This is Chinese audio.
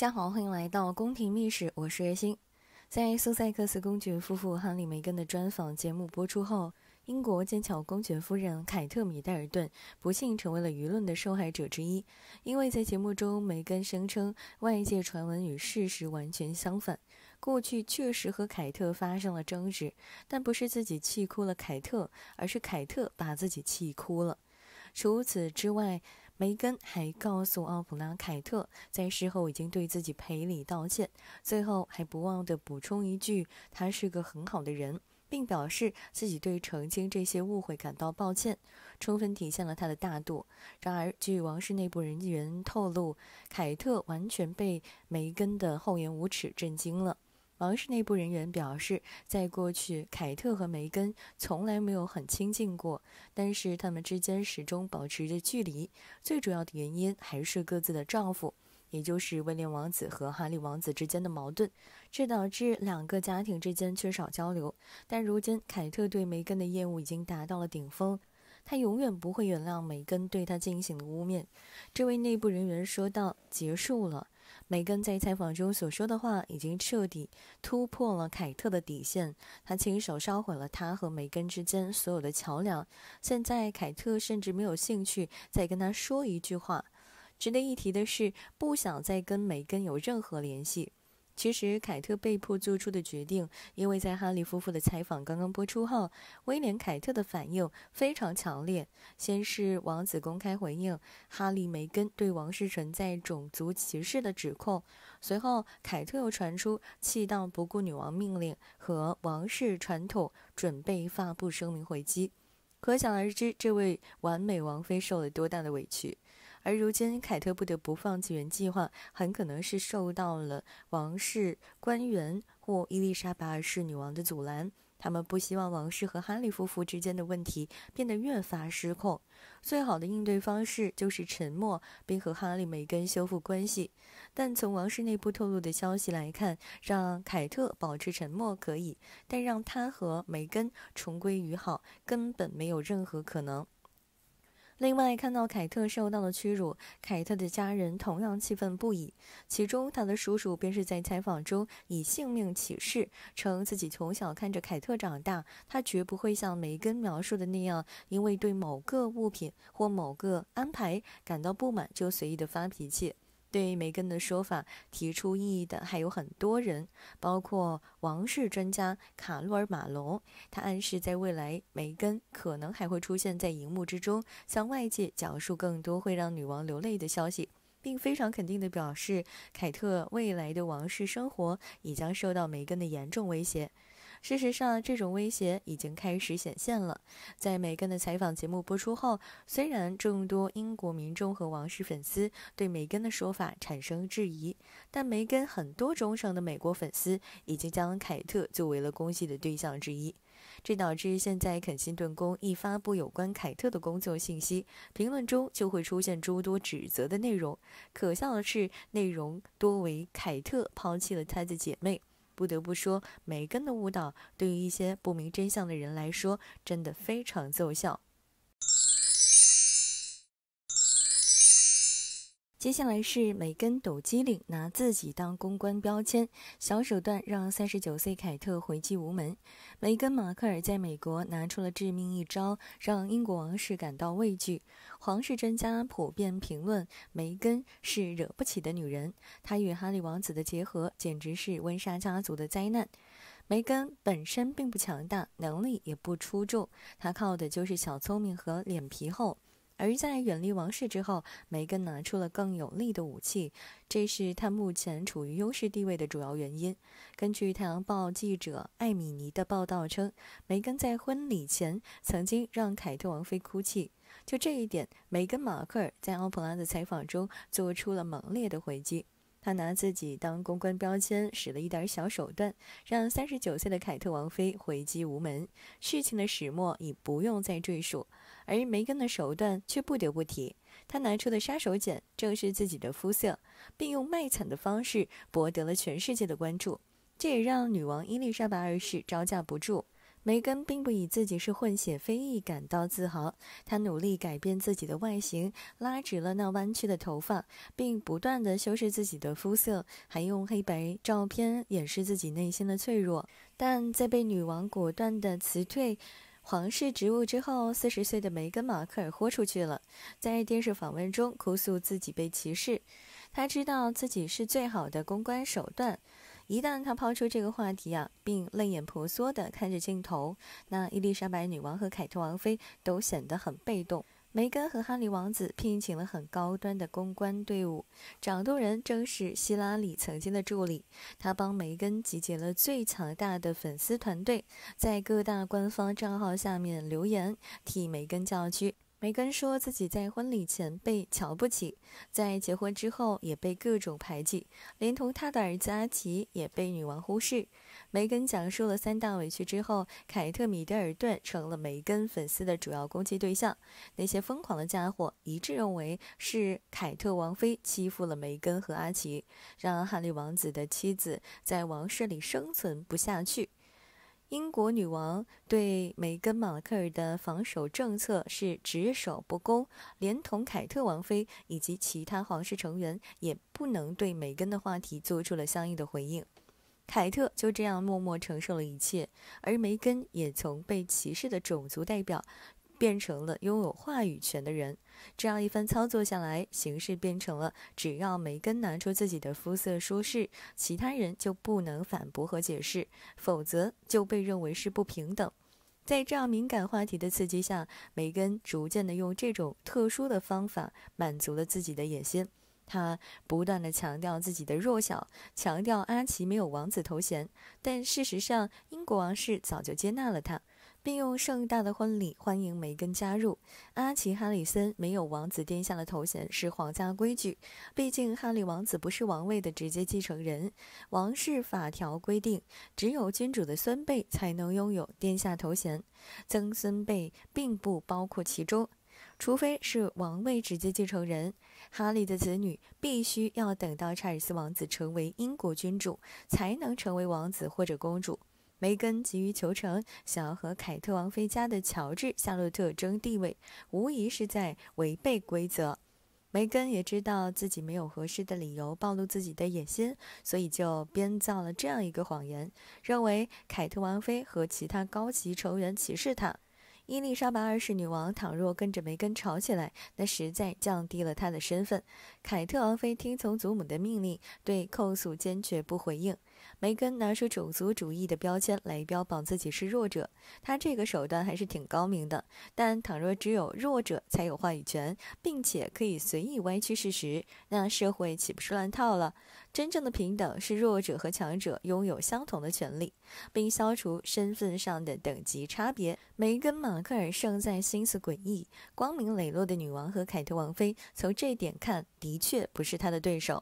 大家好，欢迎来到《宫廷秘史》，我是月星。在苏塞克斯公爵夫妇哈利梅根的专访节目播出后，英国剑桥公爵夫人凯特米戴尔顿不幸成为了舆论的受害者之一，因为在节目中梅根声称外界传闻与事实完全相反，过去确实和凯特发生了争执，但不是自己气哭了凯特，而是凯特把自己气哭了。除此之外，梅根还告诉奥普拉，凯特在事后已经对自己赔礼道歉，最后还不忘的补充一句：“他是个很好的人”，并表示自己对澄清这些误会感到抱歉，充分体现了他的大度。然而，据王室内部人员透露，凯特完全被梅根的厚颜无耻震惊了。王室内部人员表示，在过去，凯特和梅根从来没有很亲近过，但是他们之间始终保持着距离。最主要的原因还是各自的丈夫，也就是威廉王子和哈利王子之间的矛盾，这导致两个家庭之间缺少交流。但如今，凯特对梅根的厌恶已经达到了顶峰。他永远不会原谅梅根对他进行的污蔑。这位内部人员说道：“结束了，梅根在采访中所说的话已经彻底突破了凯特的底线。他亲手烧毁了他和梅根之间所有的桥梁。现在凯特甚至没有兴趣再跟他说一句话。值得一提的是，不想再跟梅根有任何联系。”其实，凯特被迫做出的决定，因为在哈利夫妇的采访刚刚播出后，威廉·凯特的反应非常强烈。先是王子公开回应哈利·梅根对王室存在种族歧视的指控，随后凯特又传出气到不顾女王命令和王室传统，准备发布声明回击。可想而知，这位完美王妃受了多大的委屈。而如今，凯特不得不放弃原计划，很可能是受到了王室官员或伊丽莎白二世女王的阻拦。他们不希望王室和哈利夫妇之间的问题变得越发失控。最好的应对方式就是沉默，并和哈利、梅根修复关系。但从王室内部透露的消息来看，让凯特保持沉默可以，但让他和梅根重归于好，根本没有任何可能。另外，看到凯特受到了屈辱，凯特的家人同样气愤不已。其中，他的叔叔便是在采访中以性命起誓，称自己从小看着凯特长大，他绝不会像梅根描述的那样，因为对某个物品或某个安排感到不满就随意的发脾气。对梅根的说法提出异议的还有很多人，包括王室专家卡洛尔·马龙。他暗示，在未来梅根可能还会出现在荧幕之中，向外界讲述更多会让女王流泪的消息，并非常肯定地表示，凯特未来的王室生活也将受到梅根的严重威胁。事实上，这种威胁已经开始显现了。在梅根的采访节目播出后，虽然众多英国民众和王室粉丝对梅根的说法产生质疑，但梅根很多忠诚的美国粉丝已经将凯特作为了攻击的对象之一。这导致现在肯辛顿宫一发布有关凯特的工作信息，评论中就会出现诸多指责的内容。可笑的是，内容多为凯特抛弃了她的姐妹。不得不说，梅根的舞蹈对于一些不明真相的人来说，真的非常奏效。接下来是梅根抖机灵，拿自己当公关标签，小手段让三十九岁凯特回击无门。梅根·马克尔在美国拿出了致命一招，让英国王室感到畏惧。皇室专家普遍评论，梅根是惹不起的女人。她与哈利王子的结合简直是温莎家族的灾难。梅根本身并不强大，能力也不出众，她靠的就是小聪明和脸皮厚。而在远离王室之后，梅根拿出了更有力的武器，这是他目前处于优势地位的主要原因。根据《太阳报》记者艾米尼的报道称，梅根在婚礼前曾经让凯特王妃哭泣。就这一点，梅根马克尔在奥普拉的采访中做出了猛烈的回击。他拿自己当公关标签，使了一点小手段，让三十九岁的凯特王妃回击无门。事情的始末已不用再赘述。而梅根的手段却不得不提，她拿出的杀手锏正是自己的肤色，并用卖惨的方式博得了全世界的关注，这也让女王伊丽莎白二世招架不住。梅根并不以自己是混血非裔感到自豪，她努力改变自己的外形，拉直了那弯曲的头发，并不断的修饰自己的肤色，还用黑白照片掩饰自己内心的脆弱。但在被女王果断的辞退。皇室职务之后，四十岁的梅根·马克尔豁出去了，在电视访问中哭诉自己被歧视。他知道自己是最好的公关手段，一旦他抛出这个话题啊，并泪眼婆娑地看着镜头，那伊丽莎白女王和凯特王妃都显得很被动。梅根和哈利王子聘请了很高端的公关队伍，掌舵人正是希拉里曾经的助理。他帮梅根集结了最强大的粉丝团队，在各大官方账号下面留言替梅根叫屈。梅根说自己在婚礼前被瞧不起，在结婚之后也被各种排挤，连同他的儿子阿奇也被女王忽视。梅根讲述了三大委屈之后，凯特·米德尔顿成了梅根粉丝的主要攻击对象。那些疯狂的家伙一致认为是凯特王妃欺负了梅根和阿奇，让哈利王子的妻子在王室里生存不下去。英国女王对梅根·马克尔的防守政策是只守不攻，连同凯特王妃以及其他皇室成员也不能对梅根的话题做出了相应的回应。凯特就这样默默承受了一切，而梅根也从被歧视的种族代表变成了拥有话语权的人。这样一番操作下来，形势变成了只要梅根拿出自己的肤色说事，其他人就不能反驳和解释，否则就被认为是不平等。在这样敏感话题的刺激下，梅根逐渐地用这种特殊的方法满足了自己的野心。他不断地强调自己的弱小，强调阿奇没有王子头衔，但事实上，英国王室早就接纳了他，并用盛大的婚礼欢迎梅根加入。阿奇·哈里森没有王子殿下的头衔是皇家规矩，毕竟哈利王子不是王位的直接继承人。王室法条规定，只有君主的孙辈才能拥有殿下头衔，曾孙辈并不包括其中。除非是王位直接继承人，哈利的子女必须要等到查尔斯王子成为英国君主，才能成为王子或者公主。梅根急于求成，想要和凯特王妃家的乔治、夏洛特争地位，无疑是在违背规则。梅根也知道自己没有合适的理由暴露自己的野心，所以就编造了这样一个谎言，认为凯特王妃和其他高级成员歧视她。伊丽莎白二世女王倘若跟着梅根吵起来，那实在降低了她的身份。凯特王妃听从祖母的命令，对控诉坚决不回应。梅根拿出种族主义的标签来标榜自己是弱者，他这个手段还是挺高明的。但倘若只有弱者才有话语权，并且可以随意歪曲事实，那社会岂不是乱套了？真正的平等是弱者和强者拥有相同的权利，并消除身份上的等级差别。梅根·马克尔胜在心思诡异，光明磊落的女王和凯特王妃，从这点看的确不是他的对手。